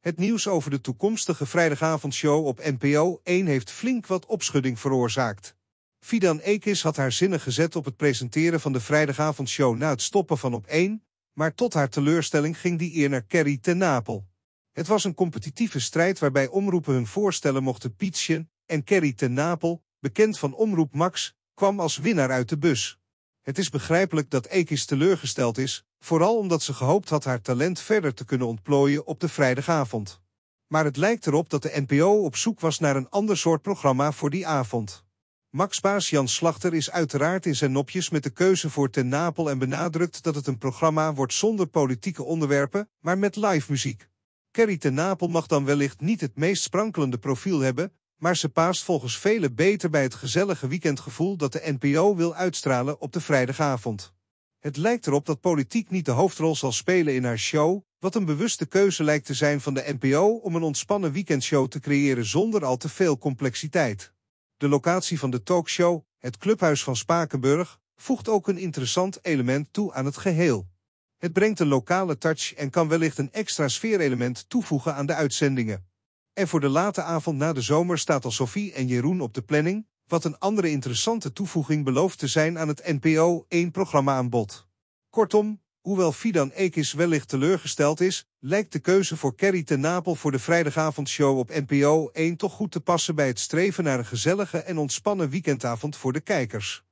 Het nieuws over de toekomstige vrijdagavondshow op NPO 1 heeft flink wat opschudding veroorzaakt. Fidan Ekis had haar zinnen gezet op het presenteren van de vrijdagavondshow na het stoppen van op 1, maar tot haar teleurstelling ging die eer naar Kerry ten Napel. Het was een competitieve strijd waarbij omroepen hun voorstellen mochten pietsen en Kerry ten Napel, bekend van Omroep Max, kwam als winnaar uit de bus. Het is begrijpelijk dat Ekis teleurgesteld is, Vooral omdat ze gehoopt had haar talent verder te kunnen ontplooien op de vrijdagavond. Maar het lijkt erop dat de NPO op zoek was naar een ander soort programma voor die avond. Max-baas Jan Slachter is uiteraard in zijn nopjes met de keuze voor Ten Napel en benadrukt dat het een programma wordt zonder politieke onderwerpen, maar met live muziek. Kerry Ten Napel mag dan wellicht niet het meest sprankelende profiel hebben, maar ze paast volgens velen beter bij het gezellige weekendgevoel dat de NPO wil uitstralen op de vrijdagavond. Het lijkt erop dat politiek niet de hoofdrol zal spelen in haar show, wat een bewuste keuze lijkt te zijn van de NPO om een ontspannen weekendshow te creëren zonder al te veel complexiteit. De locatie van de talkshow, het clubhuis van Spakenburg, voegt ook een interessant element toe aan het geheel. Het brengt een lokale touch en kan wellicht een extra sfeerelement toevoegen aan de uitzendingen. En voor de late avond na de zomer staat al Sophie en Jeroen op de planning, wat een andere interessante toevoeging belooft te zijn aan het NPO 1 programma aanbod. Kortom, hoewel Fidan Ekis wellicht teleurgesteld is, lijkt de keuze voor Kerry ten Napel voor de vrijdagavondshow op NPO 1 toch goed te passen bij het streven naar een gezellige en ontspannen weekendavond voor de kijkers.